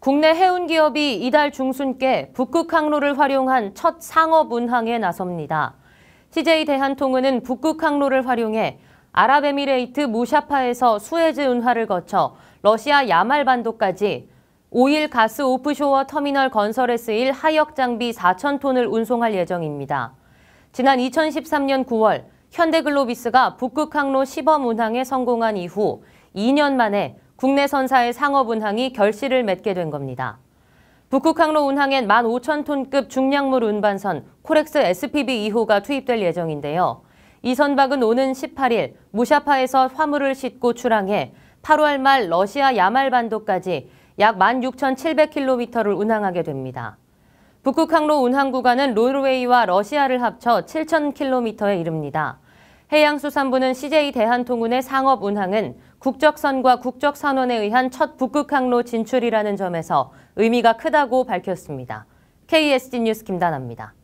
국내 해운 기업이 이달 중순께 북극 항로를 활용한 첫 상업 운항에 나섭니다. CJ 대한통운은 북극 항로를 활용해 아랍에미레이트 무샤파에서 수에즈 운하를 거쳐 러시아 야말반도까지 오일 가스 오프쇼어 터미널 건설에 쓰일 하역 장비 4천 톤을 운송할 예정입니다. 지난 2013년 9월 현대글로비스가 북극 항로 시범 운항에 성공한 이후 2년 만에 국내 선사의 상업운항이 결실을 맺게 된 겁니다. 북극항로 운항엔 1 5 0톤급 중량물 운반선 코렉스 SPB 2호가 투입될 예정인데요. 이 선박은 오는 18일 무샤파에서 화물을 싣고 출항해 8월 말 러시아 야말반도까지 약 16,700km를 운항하게 됩니다. 북극항로 운항 구간은 노르웨이와 러시아를 합쳐 7,000km에 이릅니다. 해양수산부는 CJ 대한통운의 상업 운항은 국적선과 국적선언에 의한 첫 북극 항로 진출이라는 점에서 의미가 크다고 밝혔습니다. KSG 뉴스 김다나입니다.